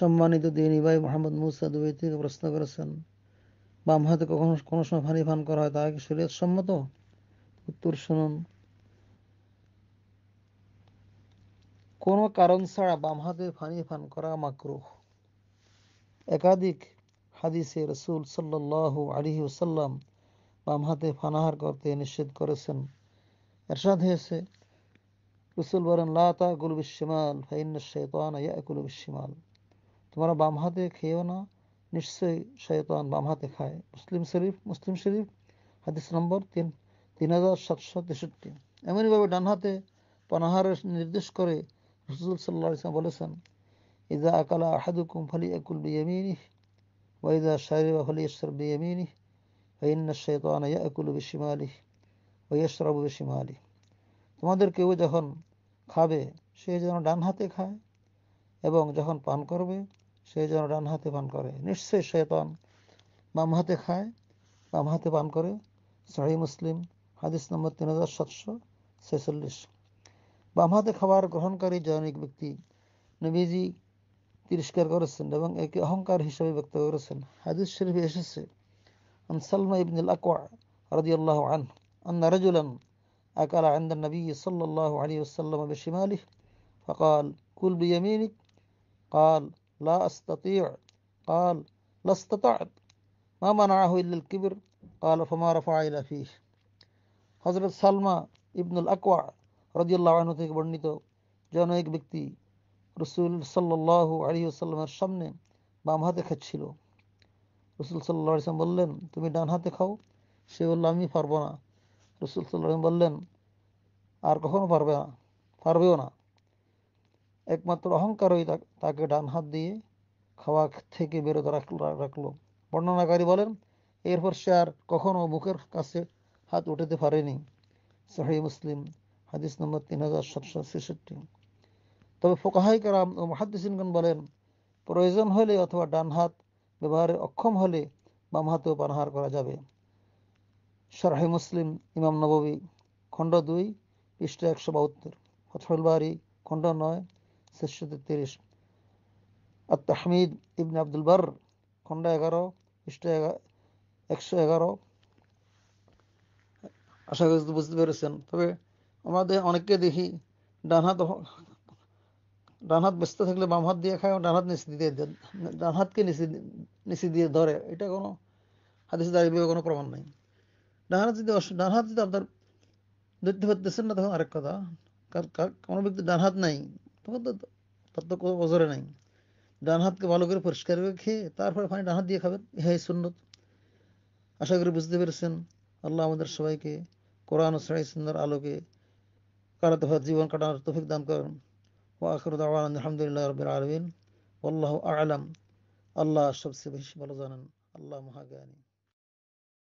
সম্মানিত দিনী ভাই মোহাম্মদ মুসা দুই থেকে প্রশ্ন করেছেন বাম হাতে কখনো কোনো সময় ফানি ফান করা হয় তাহলে শরীর সম্মত উত্তর শুনুন কোনো কারণ ছাড়া বাম হাতে ফানি ফান করা মাকরুহ একাধিক হাদিসে রসুল সাল্লাল্লাহু আলাইহি সাল্লাম বাম হাতে ফানাহার করতে নিষেধ করেছেন এর সাথে হয়েছে রসুল বলেন লা তাকুল ফাইন শেতান ইয়া ইয়াকুল বিশিমাল তোমরা বাম হাতে খেয়েও না নিশ্চয়ই শয়তান বাম হাতে খায় মুসলিম শরীফ মুসলিম শরীফ হাদিস নম্বর তিন তিন হাজার সাতশো তেষট্টি এমনইভাবে ডান হাতে পানাহারের নির্দেশ করে রসুল সাল্লা ইসলাম বলেছেন ইজা আকালা আহাদুকুম ফালি একুল বিয়ামিনি ওয়াইজা শাহরিবা ফালি ইসর বিয়ামিনি ওয়াইন্না শৈতান একুল বিশিমালি ওয়াইশরাব বিশিমালি তোমাদের কেউ যখন খাবে সে যেন ডান হাতে খায় এবং যখন পান করবে সে যেন ডান হাতে পান করে নিশ্চয়ই শয়তান বাম হাতে খায় বাম হাতে পান করে সাহি মুসলিম হাদিস নম্বর তিন হাজার সাতশো ছেচল্লিশ বাম হাতে খাবার গ্রহণকারী জনিক ব্যক্তি নবীজি তিরস্কার করেছেন এবং একে অহংকার হিসেবে ব্যক্ত করেছেন হাদিস শরীফে এসেছে আনসালমা ইবনুল আকওয়া আন أن رجلا أكل عند النبي صلى الله عليه وسلم بشماله فقال كل بيمينك قال لا أستطيع قال لا استطعت ما منعه إلا الكبر قال فما رفع إلى فيه হজরত সালমা ইবনুল আকওয়া রদিউল্লাহ আনু থেকে বর্ণিত যেন এক ব্যক্তি রসুল সাল্লাহ আলিউসাল্লামের সামনে বাম হাতে খাচ্ছিল রসুল সাল্লাহ ইসলাম বললেন তুমি ডান হাতে খাও সে বলল আমি পারবো না রসুল সাল্লাহ বললেন আর কখনো পারবে না পারবেও না একমাত্র অহংকারই তাকে ডান হাত দিয়ে খাওয়া থেকে বেরোত রাখলো বর্ণনাকারী বলেন এরপর সে আর কখনো মুখের কাছে হাত উঠাতে পারেনি সাহি মুসলিম হাদিস নম্বর তিন হাজার সাতশো ছেষট্টি তবে ফোকাহাই কারাম ও মাহাদ্দিসিনগণ বলেন প্রয়োজন হলে অথবা ডান হাত ব্যবহারে অক্ষম হলে বাম হাতেও পানাহার করা যাবে সরাহে মুসলিম ইমাম নববী খণ্ড দুই পৃষ্ঠা একশো বাহাত্তর ফথল বাড়ি খণ্ড নয় চারশো তেত্রিশ আত্মাহমিদ ইবনে আব্দুল বার খন্ড এগারো পৃষ্ঠ একশো এগারো আশা করি বুঝতে পেরেছেন তবে আমাদের অনেককে দেখি ডানহাত ডানহাত ব্যস্ত থাকলে বাম হাত দিয়ে খায় ডানহাত নিচে দিয়ে ডান হাতকে নিচে নিচে দিয়ে ধরে এটা কোনো হাদিস দাঁড়িয়ে কোনো প্রমাণ নাই ডানহাত যদি ডানহাত যদি আপনার দৈত্য পারতেছেন না তখন আরেক কথা কোনো ব্যক্তি ডানহাত নাই নাই ডান হাতকে ভালো করে পরিষ্কার করে খেয়ে তারপরে পানি ডান হাত দিয়ে খাবেন হ্যাঁ সুন্নত আশা করি বুঝতে পেরেছেন আল্লাহ আমাদের সবাইকে কোরআন ও সুন্দর আলোকে কারাতে জীবন কাটানোর তফিক দান করেন ও আখর আলহামদুলিল্লাহ আলমিন আল্লাহ আলম আল্লাহ সবচেয়ে বেশি ভালো জানেন আল্লাহ মহাজ্ঞানী